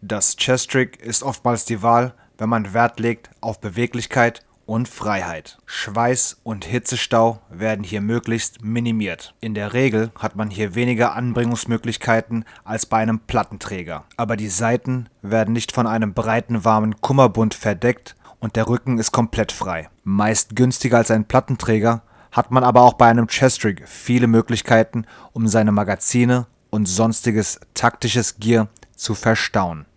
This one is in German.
Das Chess-Trick ist oftmals die Wahl, wenn man Wert legt auf Beweglichkeit und Freiheit. Schweiß und Hitzestau werden hier möglichst minimiert. In der Regel hat man hier weniger Anbringungsmöglichkeiten als bei einem Plattenträger. Aber die Seiten werden nicht von einem breiten warmen Kummerbund verdeckt und der Rücken ist komplett frei. Meist günstiger als ein Plattenträger hat man aber auch bei einem Chess-Trick viele Möglichkeiten, um seine Magazine und sonstiges taktisches Gear zu verstauen.